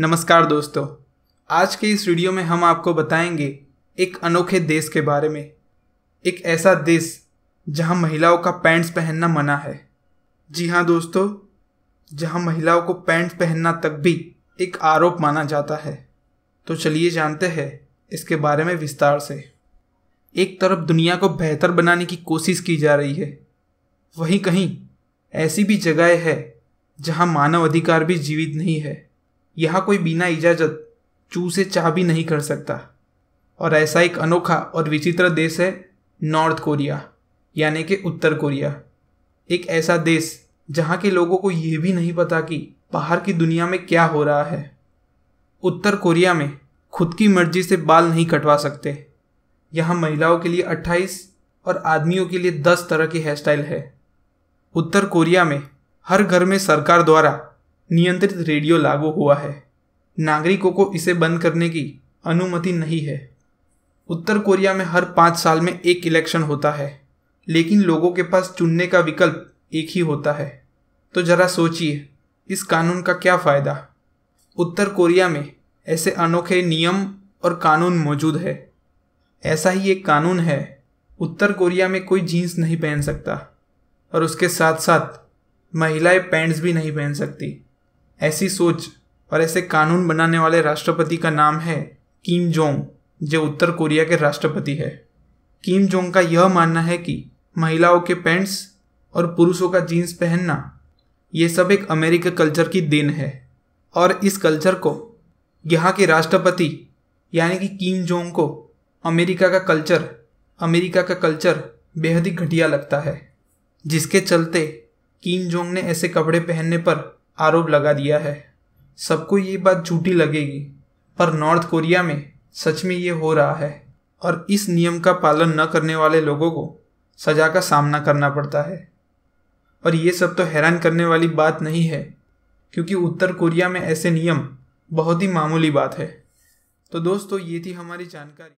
नमस्कार दोस्तों आज के इस वीडियो में हम आपको बताएंगे एक अनोखे देश के बारे में एक ऐसा देश जहां महिलाओं का पैंट्स पहनना मना है जी हाँ दोस्तों जहां महिलाओं को पैंट्स पहनना तक भी एक आरोप माना जाता है तो चलिए जानते हैं इसके बारे में विस्तार से एक तरफ दुनिया को बेहतर बनाने की कोशिश की जा रही है वहीं कहीं ऐसी भी जगह है जहां मानव अधिकार भी जीवित नहीं है यह कोई बिना इजाजत चू से चाह भी नहीं कर सकता और ऐसा एक अनोखा और विचित्र देश है नॉर्थ कोरिया यानी कि उत्तर कोरिया एक ऐसा देश जहाँ के लोगों को यह भी नहीं पता कि बाहर की दुनिया में क्या हो रहा है उत्तर कोरिया में खुद की मर्जी से बाल नहीं कटवा सकते यहाँ महिलाओं के लिए 28 और आदमियों के लिए 10 तरह की हेयर स्टाइल है उत्तर कोरिया में हर घर में सरकार द्वारा नियंत्रित रेडियो लागू हुआ है नागरिकों को इसे बंद करने की अनुमति नहीं है उत्तर कोरिया में हर पाँच साल में एक इलेक्शन होता है लेकिन लोगों के पास चुनने का विकल्प एक ही होता है तो जरा सोचिए इस कानून का क्या फ़ायदा उत्तर कोरिया में ऐसे अनोखे नियम और कानून मौजूद है ऐसा ही एक कानून है उत्तर कोरिया में कोई जीन्स नहीं पहन सकता और उसके साथ साथ महिलाएं पैंट्स भी नहीं पहन सकती ऐसी सोच और ऐसे कानून बनाने वाले राष्ट्रपति का नाम है किम जोंग जो उत्तर कोरिया के राष्ट्रपति है किम जोंग का यह मानना है कि महिलाओं के पैंट्स और पुरुषों का जीन्स पहनना ये सब एक अमेरिका कल्चर की देन है और इस कल्चर को यहाँ के राष्ट्रपति यानी कि किम जोंग को अमेरिका का कल्चर अमेरिका का कल्चर बेहद ही घटिया लगता है जिसके चलते किम जोंग ने ऐसे कपड़े पहनने पर आरोप लगा दिया है सबको ये बात झूठी लगेगी पर नॉर्थ कोरिया में सच में ये हो रहा है और इस नियम का पालन न करने वाले लोगों को सजा का सामना करना पड़ता है और ये सब तो हैरान करने वाली बात नहीं है क्योंकि उत्तर कोरिया में ऐसे नियम बहुत ही मामूली बात है तो दोस्तों ये थी हमारी जानकारी